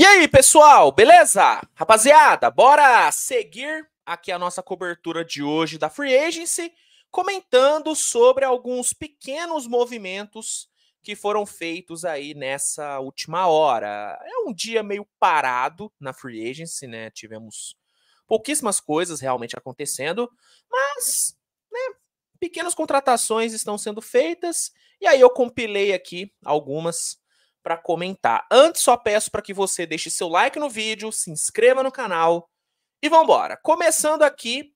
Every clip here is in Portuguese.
E aí, pessoal, beleza? Rapaziada, bora seguir aqui a nossa cobertura de hoje da Free Agency, comentando sobre alguns pequenos movimentos que foram feitos aí nessa última hora. É um dia meio parado na Free Agency, né? Tivemos pouquíssimas coisas realmente acontecendo, mas, né, pequenas contratações estão sendo feitas, e aí eu compilei aqui algumas para comentar. Antes, só peço para que você deixe seu like no vídeo, se inscreva no canal e vamos embora. Começando aqui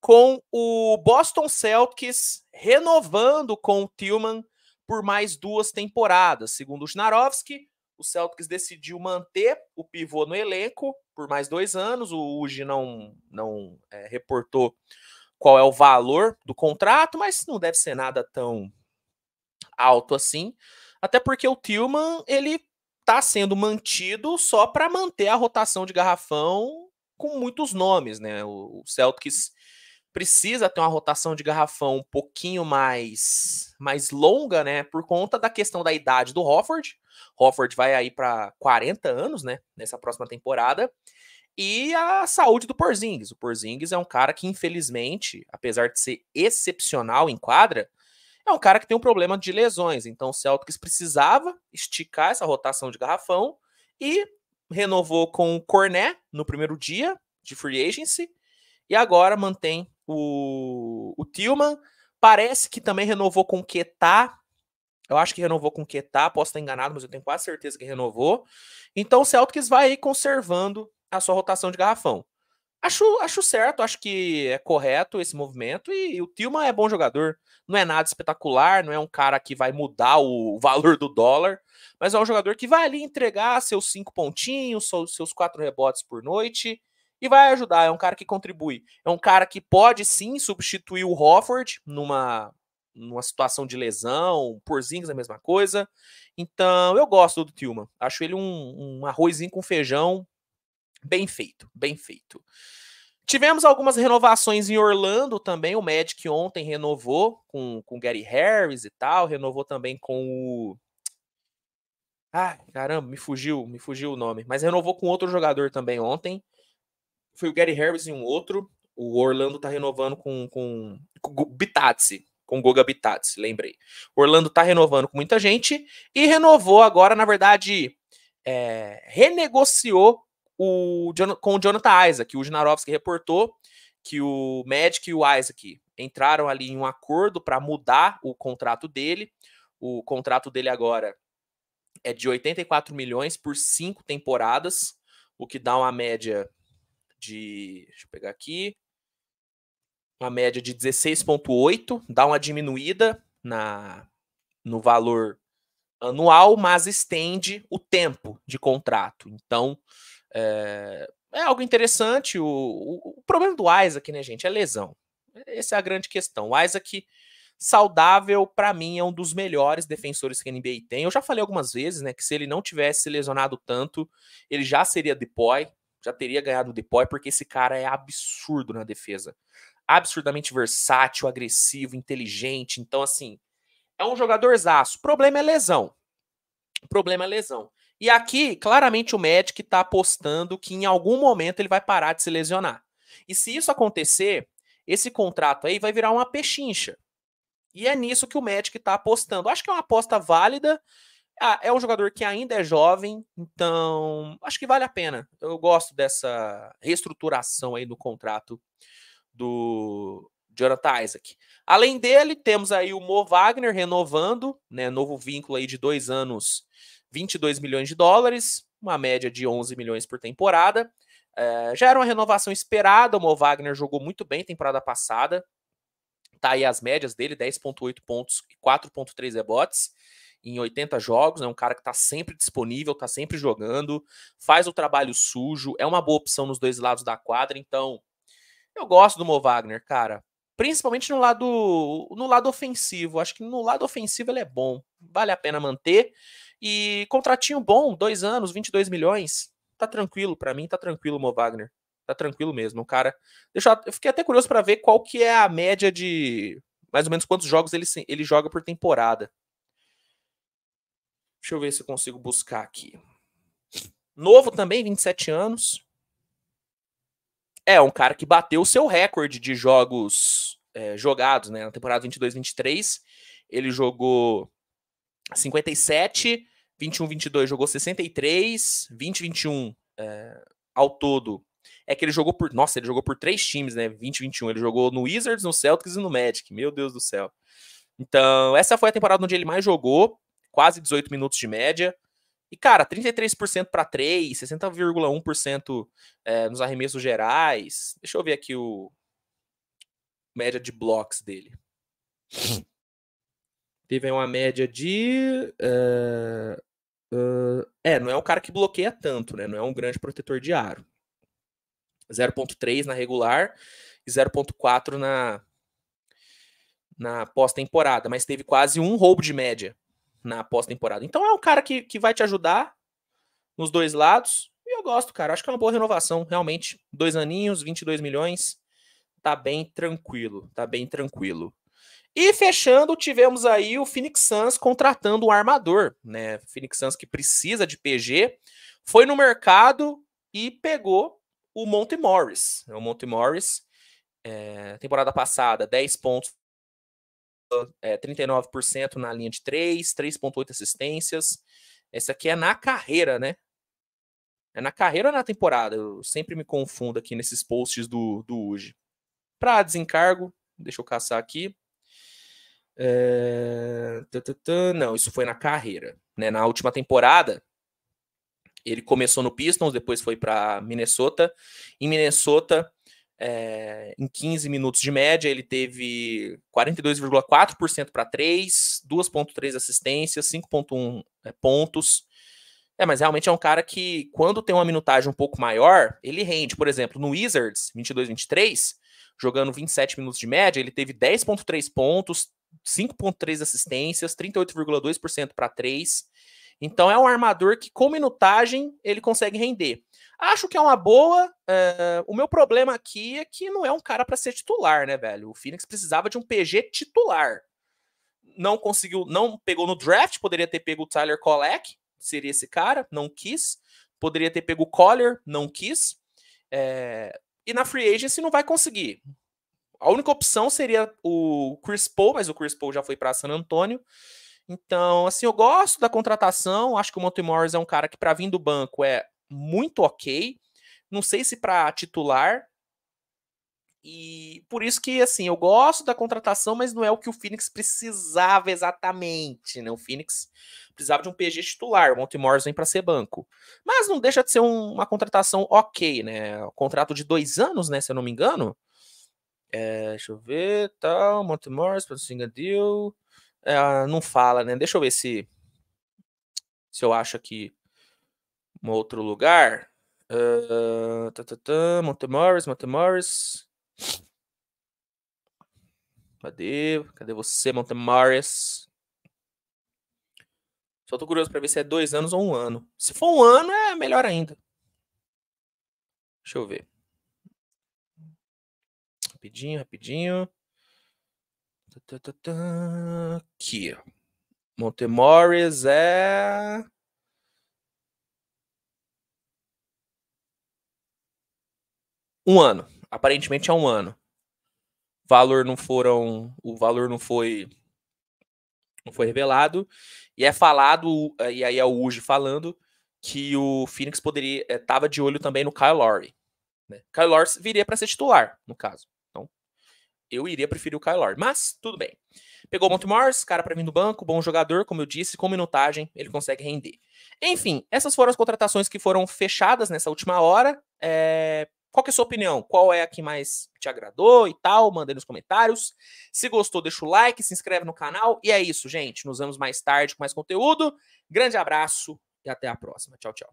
com o Boston Celtics renovando com o Tillman por mais duas temporadas. Segundo o Jnarovski, o Celtics decidiu manter o pivô no elenco por mais dois anos. O Uji não, não é, reportou qual é o valor do contrato, mas não deve ser nada tão alto assim. Até porque o Tillman, ele tá sendo mantido só para manter a rotação de garrafão com muitos nomes, né? O, Celtics precisa ter uma rotação de garrafão um pouquinho mais mais longa, né? Por conta da questão da idade do Hofford. Hofford vai aí para 40 anos, né? Nessa próxima temporada. E a saúde do Porzingis. O Porzingis é um cara que, infelizmente, apesar de ser excepcional em quadra, é um cara que tem um problema de lesões. Então o Celtics precisava esticar essa rotação de garrafão e renovou com o Cornet no primeiro dia de free agency e agora mantém o, o Tillman. Parece que também renovou com o Ketá. Eu acho que renovou com o Ketá, posso estar enganado, mas eu tenho quase certeza que renovou. Então o Celtics vai aí conservando a sua rotação de garrafão. Acho, acho certo, acho que é correto esse movimento e, e o Tilma é bom jogador. Não é nada espetacular, não é um cara que vai mudar o valor do dólar, mas é um jogador que vai ali entregar seus cinco pontinhos, seus quatro rebotes por noite e vai ajudar. É um cara que contribui. É um cara que pode sim substituir o Hofford numa, numa situação de lesão, Porzingis é a mesma coisa. Então eu gosto do Tilma. Acho ele um, um arrozinho com feijão Bem feito, bem feito. Tivemos algumas renovações em Orlando também. O Magic ontem renovou com, com o Gary Harris e tal. Renovou também com o. Ah, caramba, me fugiu, me fugiu o nome. Mas renovou com outro jogador também ontem. Foi o Gary Harris e um outro. O Orlando tá renovando com, com, com Bitadze, com Goga Bitadze, lembrei. O Orlando tá renovando com muita gente e renovou agora, na verdade, é, renegociou o, com o Jonathan Isaac. O Jnarovski reportou que o Magic e o Isaac entraram ali em um acordo para mudar o contrato dele. O contrato dele agora é de 84 milhões por cinco temporadas, o que dá uma média de. Deixa eu pegar aqui. Uma média de 16,8, dá uma diminuída na no valor anual, mas estende o tempo de contrato. Então, é, é algo interessante. O, o, o, problema do Isaac, né, gente, é lesão. Essa é a grande questão. O Isaac saudável, para mim, é um dos melhores defensores que a NBA tem. Eu já falei algumas vezes, né, que se ele não tivesse lesionado tanto, ele já seria depoy, já teria ganhado o depoy, porque esse cara é absurdo na defesa. Absurdamente versátil, agressivo, inteligente. Então, assim, é um jogador zaço. O problema é lesão. O problema é lesão. E aqui, claramente, o Magic está apostando que em algum momento ele vai parar de se lesionar. E se isso acontecer, esse contrato aí vai virar uma pechincha. E é nisso que o Magic está apostando. Acho que é uma aposta válida. Ah, é um jogador que ainda é jovem, então acho que vale a pena. Eu gosto dessa reestruturação aí no contrato do Jonathan Isaac. Além dele, temos aí o Mo Wagner renovando, né, novo vínculo aí de dois anos 22 milhões de dólares, uma média de 11 milhões por temporada. É, já era uma renovação esperada, o Mo Wagner jogou muito bem temporada passada. Tá aí as médias dele, 10.8 pontos e 4.3 rebotes em 80 jogos, é né? um cara que está sempre disponível, está sempre jogando, faz o trabalho sujo, é uma boa opção nos dois lados da quadra, então eu gosto do Mo Wagner, cara, principalmente no lado no lado ofensivo, acho que no lado ofensivo ele é bom, vale a pena manter. E contratinho bom, dois anos, 22 milhões. Tá tranquilo para mim, tá tranquilo, Mo Wagner. Tá tranquilo mesmo, cara. Deixa eu, eu fiquei até curioso para ver qual que é a média de mais ou menos quantos jogos ele, ele joga por temporada. Deixa eu ver se eu consigo buscar aqui. Novo também, 27 anos. É, um cara que bateu o seu recorde de jogos é, jogados, né? Na temporada 22-23, ele jogou 57, 21, 22 jogou 63, 20, 21 é, ao todo. É que ele jogou por. Nossa, ele jogou por três times, né? 20, 21. Ele jogou no Wizards, no Celtics e no Magic. Meu Deus do céu. Então, essa foi a temporada onde ele mais jogou, quase 18 minutos de média. E, cara, 33% para 3, 60,1% é, nos arremessos gerais. Deixa eu ver aqui o. Média de blocos dele. Teve uma média de. Eh, Uh, é, não é um cara que bloqueia tanto, né? Não é um grande protetor de aro. 0.3 na regular e 0.4 na na pós-temporada, mas teve quase um roubo de média na pós-temporada. Então é um cara que, que vai te ajudar nos dois lados. E eu gosto, cara. Acho que é uma boa renovação, realmente. Dois aninhos, 22 milhões. Tá bem tranquilo, tá bem tranquilo. E fechando, tivemos aí o Phoenix Suns contratando um armador, né? Phoenix Suns que precisa de PG, foi no mercado e pegou o Monte Morris. O Monte Morris, é, temporada passada, 10 pontos, é, 39% na linha de 3, 3,8 assistências. Essa aqui é na carreira, né? É na carreira ou na temporada? Eu sempre me confundo aqui nesses posts do, do hoje. Para desencargo, deixa eu caçar aqui. É... Não, isso foi na carreira. Né? Na última temporada, ele começou no Pistons, depois foi para Minnesota. Em Minnesota, é, em 15 minutos de média, ele teve 42,4% para 3, 2,3 assistências, 5,1 eh, pontos. É, mas realmente é um cara que, quando tem uma minutagem um pouco maior, ele rende. Por exemplo, no Wizards, 22-23, jogando 27 minutos de média, ele teve 10,3 pontos, 5,3 assistências, 38,2% para 3. Então é um armador que, com minutagem, ele consegue render. Acho que é uma boa. Uh, o meu problema aqui é que não é um cara para ser titular, né, velho? O Phoenix precisava de um PG titular. Não conseguiu, não pegou no draft, poderia ter pego o Tyler Colec seria esse cara, não quis. Poderia ter pego o Collier, não quis. É, e na free agency não vai conseguir a única opção seria o Chris Paul, mas o Chris Paul já foi para San Antonio Então, assim, eu gosto da contratação. Acho que o Monty Morris é um cara que, para vir do banco, é muito ok. Não sei se para titular. E por isso que, assim, eu gosto da contratação, mas não é o que o Phoenix precisava exatamente, né? O Phoenix precisava de um PG titular. O Monty Morris vem para ser banco. Mas não deixa de ser um, uma contratação ok, né? contrato de dois anos, né? Se eu não me engano. É, deixa eu ver, tal, Monte Morris, Patrocínio Deal. É, ah, não fala, né? Deixa eu ver se, se eu acho aqui um outro lugar. Uh, tá, tá, tá, Monte Morris, Morris. Cadê? Cadê você, Monte Morris? Só tô curioso para ver se é dois anos ou um ano. Se for um ano, é melhor ainda. Deixa eu ver rapidinho, rapidinho. Tá, tá, tá, Aqui. Montemores é. Um ano. Aparentemente é um ano. Valor não foram. O valor não foi. Não foi revelado. E é falado, eh, e aí é o Uji falando, que o Phoenix poderia. estava eh, de olho também no Kyle Lowry. Né? Kyle Lowry viria para ser titular, no caso eu iria preferir o Kyle mas tudo bem. Pegou o Monte Morris, cara para vir no banco, bom jogador, como eu disse, com minutagem ele consegue render. Enfim, essas foram as contratações que foram fechadas nessa última hora. É... Qual é a sua opinião? Qual é a que mais te agradou e tal? Manda aí nos comentários. Se gostou, deixa o like, se inscreve no canal. E é isso, gente. Nos vemos mais tarde com mais conteúdo. Grande abraço e até a próxima. Tchau, tchau.